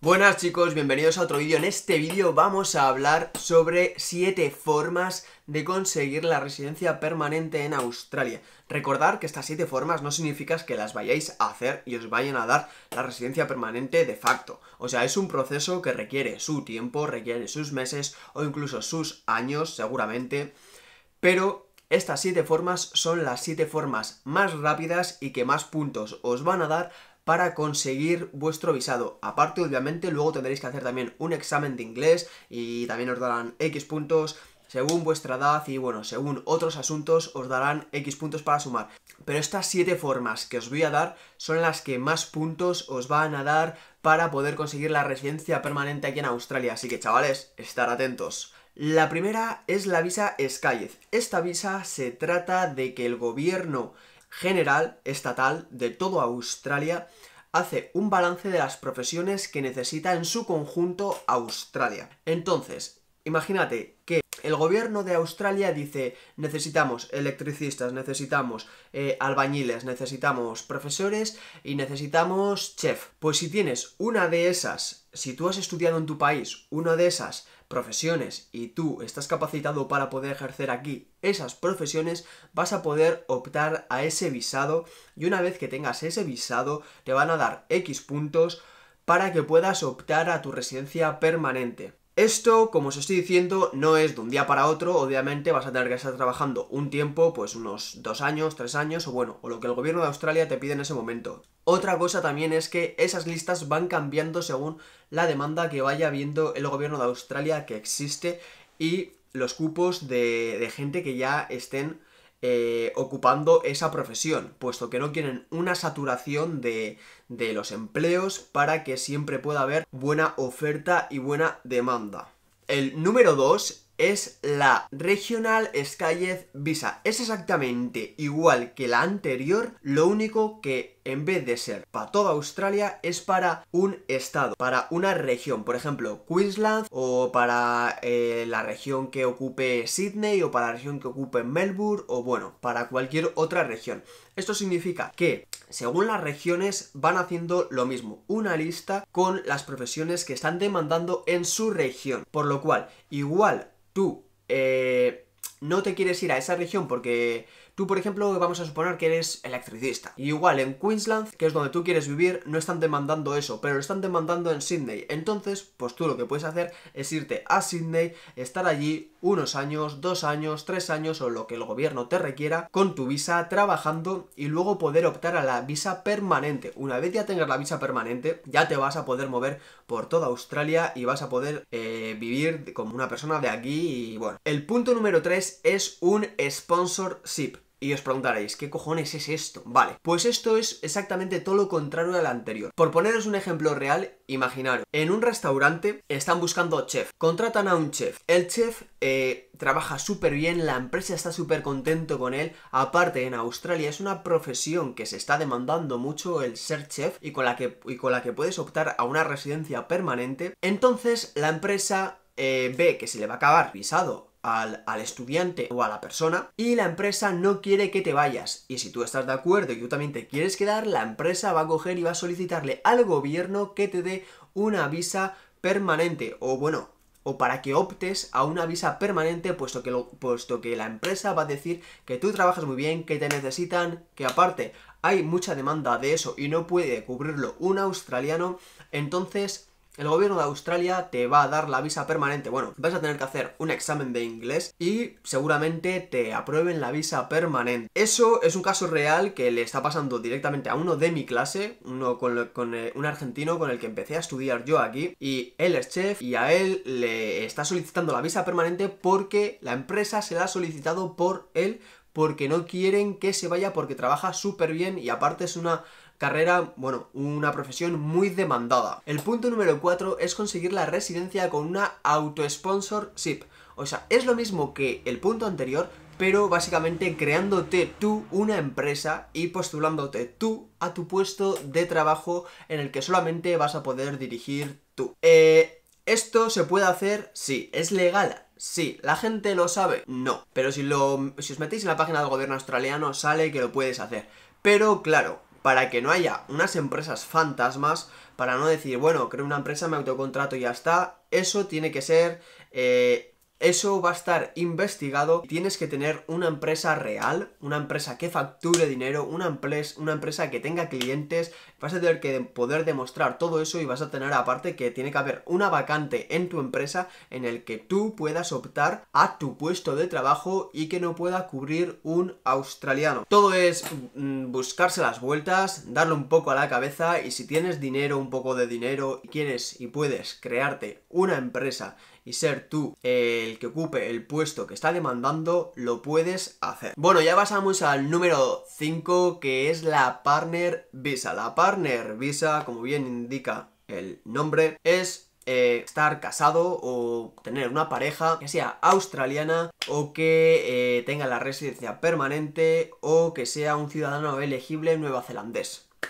Buenas chicos, bienvenidos a otro vídeo. En este vídeo vamos a hablar sobre 7 formas de conseguir la residencia permanente en Australia. Recordar que estas 7 formas no significa que las vayáis a hacer y os vayan a dar la residencia permanente de facto. O sea, es un proceso que requiere su tiempo, requiere sus meses o incluso sus años seguramente. Pero estas 7 formas son las 7 formas más rápidas y que más puntos os van a dar para conseguir vuestro visado. Aparte, obviamente, luego tendréis que hacer también un examen de inglés y también os darán X puntos según vuestra edad y bueno, según otros asuntos os darán X puntos para sumar. Pero estas 7 formas que os voy a dar son las que más puntos os van a dar para poder conseguir la residencia permanente aquí en Australia. Así que chavales, estar atentos. La primera es la visa Skyeth. Esta visa se trata de que el gobierno general estatal de todo Australia hace un balance de las profesiones que necesita en su conjunto Australia. Entonces, imagínate, el gobierno de Australia dice necesitamos electricistas, necesitamos eh, albañiles, necesitamos profesores y necesitamos chef. Pues si tienes una de esas, si tú has estudiado en tu país una de esas profesiones y tú estás capacitado para poder ejercer aquí esas profesiones, vas a poder optar a ese visado y una vez que tengas ese visado te van a dar X puntos para que puedas optar a tu residencia permanente. Esto, como os estoy diciendo, no es de un día para otro, obviamente vas a tener que estar trabajando un tiempo, pues unos dos años, tres años, o bueno, o lo que el gobierno de Australia te pide en ese momento. Otra cosa también es que esas listas van cambiando según la demanda que vaya viendo el gobierno de Australia que existe y los cupos de, de gente que ya estén eh, ocupando esa profesión, puesto que no quieren una saturación de, de los empleos para que siempre pueda haber buena oferta y buena demanda. El número 2 es la Regional Skyed Visa. Es exactamente igual que la anterior, lo único que en vez de ser para toda Australia, es para un estado, para una región, por ejemplo, Queensland o para eh, la región que ocupe Sydney o para la región que ocupe Melbourne o bueno, para cualquier otra región. Esto significa que, según las regiones, van haciendo lo mismo, una lista con las profesiones que están demandando en su región. Por lo cual, igual tú eh, no te quieres ir a esa región porque Tú, por ejemplo, vamos a suponer que eres electricista. Y igual en Queensland, que es donde tú quieres vivir, no están demandando eso, pero lo están demandando en Sydney. Entonces, pues tú lo que puedes hacer es irte a Sydney, estar allí unos años, dos años, tres años o lo que el gobierno te requiera con tu visa trabajando y luego poder optar a la visa permanente. Una vez ya tengas la visa permanente, ya te vas a poder mover por toda Australia y vas a poder eh, vivir como una persona de aquí y bueno. El punto número tres es un sponsorship. Y os preguntaréis, ¿qué cojones es esto? Vale, pues esto es exactamente todo lo contrario al anterior. Por poneros un ejemplo real, imaginaros, en un restaurante están buscando chef, contratan a un chef, el chef eh, trabaja súper bien, la empresa está súper contento con él, aparte en Australia es una profesión que se está demandando mucho el ser chef y con la que, y con la que puedes optar a una residencia permanente, entonces la empresa... Eh, ve que se le va a acabar visado al, estudiante o a la persona y la empresa no quiere que te vayas. Y si tú estás de acuerdo y tú también te quieres quedar, la empresa va a coger y va a solicitarle al gobierno que te dé una visa permanente o bueno, o para que optes a una visa permanente puesto que, puesto que la empresa va a decir que tú trabajas muy bien, que te necesitan, que aparte hay mucha demanda de eso y no puede cubrirlo un australiano, entonces el gobierno de Australia te va a dar la visa permanente. Bueno, vas a tener que hacer un examen de inglés y seguramente te aprueben la visa permanente. Eso es un caso real que le está pasando directamente a uno de mi clase, uno con, eh, un argentino con el que empecé a estudiar yo aquí, y él es chef y a él le está solicitando la visa permanente porque la empresa se la ha solicitado por él porque no quieren que se vaya porque trabaja súper bien y aparte es una carrera, bueno, una profesión muy demandada. El punto número 4 es conseguir la residencia con una auto-sponsorship. O sea, es lo mismo que el punto anterior, pero básicamente creándote tú una empresa y postulándote tú a tu puesto de trabajo en el que solamente vas a poder dirigir tú. Eh, ¿Esto se puede hacer? Sí. ¿Es legal? Sí. ¿La gente lo sabe? No. Pero si, lo, si os metéis en la página del gobierno australiano, sale que lo puedes hacer. Pero claro, para que no haya unas empresas fantasmas, para no decir, bueno, creo una empresa, me autocontrato y ya está. Eso tiene que ser eh, eso va a estar investigado. Tienes que tener una empresa real, una empresa que facture dinero, una, empresa, una empresa que tenga clientes. Vas a tener que poder demostrar todo eso y vas a tener aparte que tiene que haber una vacante en tu empresa en el que tú puedas optar a tu puesto de trabajo y que no pueda cubrir un australiano. Todo es mm, buscarse las vueltas, darle un poco a la cabeza y si tienes dinero, un poco de dinero, y quieres y puedes crearte una empresa y ser tú el que ocupe el puesto que está demandando, lo puedes hacer. Bueno, ya pasamos al número 5, que es la Partner Visa. La Partner Visa, como bien indica el nombre, es eh, estar casado o tener una pareja que sea australiana o que eh, tenga la residencia permanente o que sea un ciudadano elegible nueva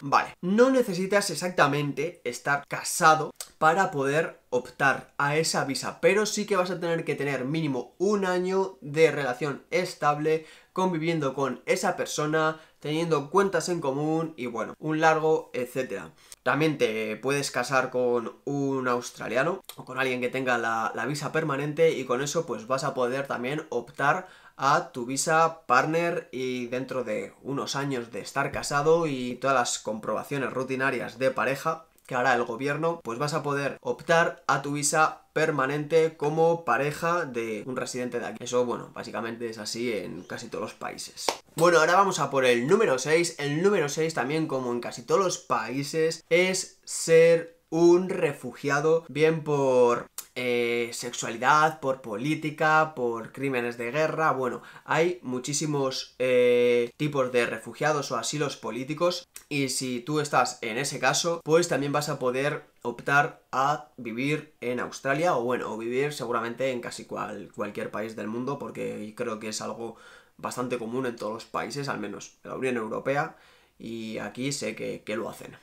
Vale, no necesitas exactamente estar casado para poder optar a esa visa, pero sí que vas a tener que tener mínimo un año de relación estable conviviendo con esa persona, teniendo cuentas en común y bueno, un largo, etcétera. También te puedes casar con un australiano o con alguien que tenga la, la visa permanente y con eso pues vas a poder también optar a tu visa partner y dentro de unos años de estar casado y todas las comprobaciones rutinarias de pareja que hará el gobierno, pues vas a poder optar a tu visa permanente como pareja de un residente de aquí. Eso, bueno, básicamente es así en casi todos los países. Bueno, ahora vamos a por el número 6. El número 6 también, como en casi todos los países, es ser un refugiado, bien por eh, sexualidad, por política, por crímenes de guerra. Bueno, hay muchísimos eh, tipos de refugiados o asilos políticos y si tú estás en ese caso, pues también vas a poder optar a vivir en Australia o bueno, o vivir seguramente en casi cualquier país del mundo porque creo que es algo bastante común en todos los países, al menos en la Unión Europea y aquí sé que, que lo hacen.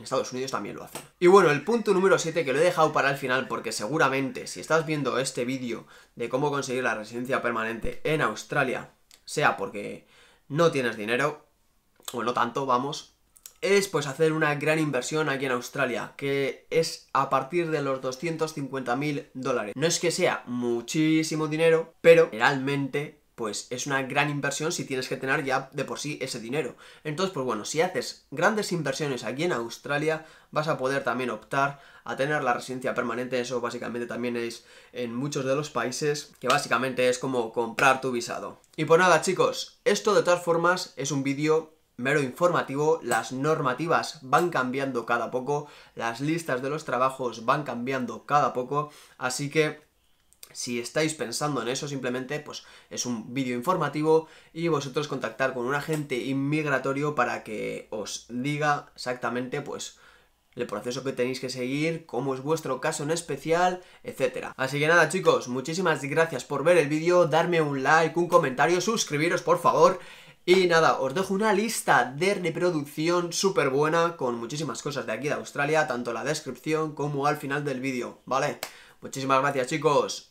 En Estados Unidos también lo hacen. Y bueno, el punto número 7 que lo he dejado para el final porque seguramente si estás viendo este vídeo de cómo conseguir la residencia permanente en Australia, sea porque no tienes dinero, o no tanto, vamos, es pues hacer una gran inversión aquí en Australia, que es a partir de los 250 mil dólares. No es que sea muchísimo dinero, pero realmente pues es una gran inversión si tienes que tener ya de por sí ese dinero. Entonces, pues bueno, si haces grandes inversiones aquí en Australia, vas a poder también optar a tener la residencia permanente. Eso básicamente también es en muchos de los países, que básicamente es como comprar tu visado. Y pues nada, chicos, esto de todas formas es un vídeo mero informativo, las normativas van cambiando cada poco, las listas de los trabajos van cambiando cada poco, así que si estáis pensando en eso, simplemente pues es un vídeo informativo y vosotros contactar con un agente inmigratorio para que os diga exactamente pues el proceso que tenéis que seguir, cómo es vuestro caso en especial, etcétera. Así que nada chicos, muchísimas gracias por ver el vídeo, darme un like, un comentario, suscribiros por favor y nada, os dejo una lista de reproducción súper buena con muchísimas cosas de aquí de Australia, tanto la descripción como al final del vídeo, ¿vale? Muchísimas gracias chicos,